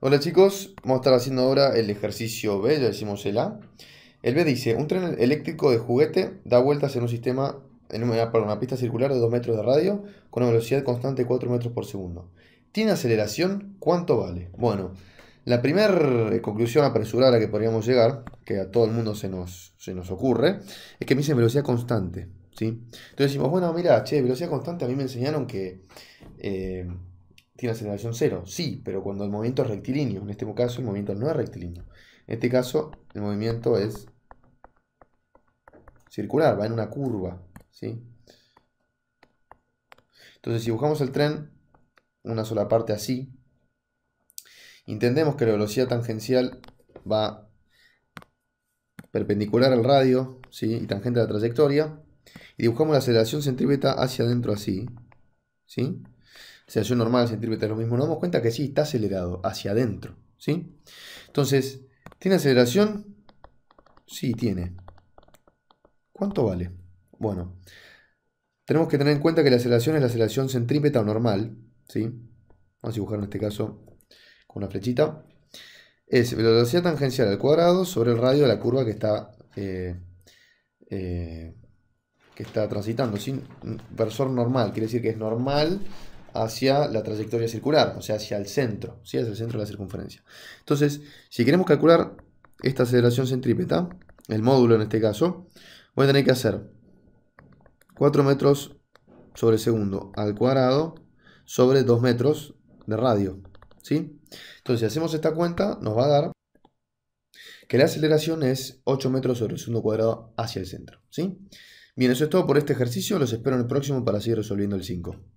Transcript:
Hola chicos, vamos a estar haciendo ahora el ejercicio B, ya decimos el A. El B dice, un tren eléctrico de juguete da vueltas en un sistema, en una, ah, una pista circular de 2 metros de radio con una velocidad constante de 4 metros por segundo. ¿Tiene aceleración? ¿Cuánto vale? Bueno, la primera eh, conclusión apresurada a la que podríamos llegar, que a todo el mundo se nos, nos ocurre, es que me dicen velocidad constante. ¿sí? Entonces decimos, bueno, mira, che, velocidad constante, a mí me enseñaron que... Eh, tiene aceleración cero, sí, pero cuando el movimiento es rectilíneo, en este caso el movimiento no es rectilíneo. En este caso el movimiento es circular, va en una curva, ¿sí? Entonces si dibujamos el tren, una sola parte así, entendemos que la velocidad tangencial va perpendicular al radio ¿sí? y tangente a la trayectoria, y dibujamos la aceleración centrípeta hacia adentro así, ¿sí? hace normal centrípeta es lo mismo, nos damos cuenta que sí, está acelerado, hacia adentro, ¿sí? Entonces, ¿tiene aceleración? Sí, tiene. ¿Cuánto vale? Bueno, tenemos que tener en cuenta que la aceleración es la aceleración centrípeta o normal, ¿sí? Vamos a dibujar en este caso con una flechita. Es velocidad tangencial al cuadrado sobre el radio de la curva que está, eh, eh, que está transitando, sin versor normal, quiere decir que es normal hacia la trayectoria circular, o sea, hacia el centro, hacia el centro de la circunferencia. Entonces, si queremos calcular esta aceleración centrípeta, el módulo en este caso, voy a tener que hacer 4 metros sobre segundo al cuadrado sobre 2 metros de radio. ¿sí? Entonces, si hacemos esta cuenta, nos va a dar que la aceleración es 8 metros sobre segundo cuadrado hacia el centro. ¿sí? Bien, eso es todo por este ejercicio. Los espero en el próximo para seguir resolviendo el 5.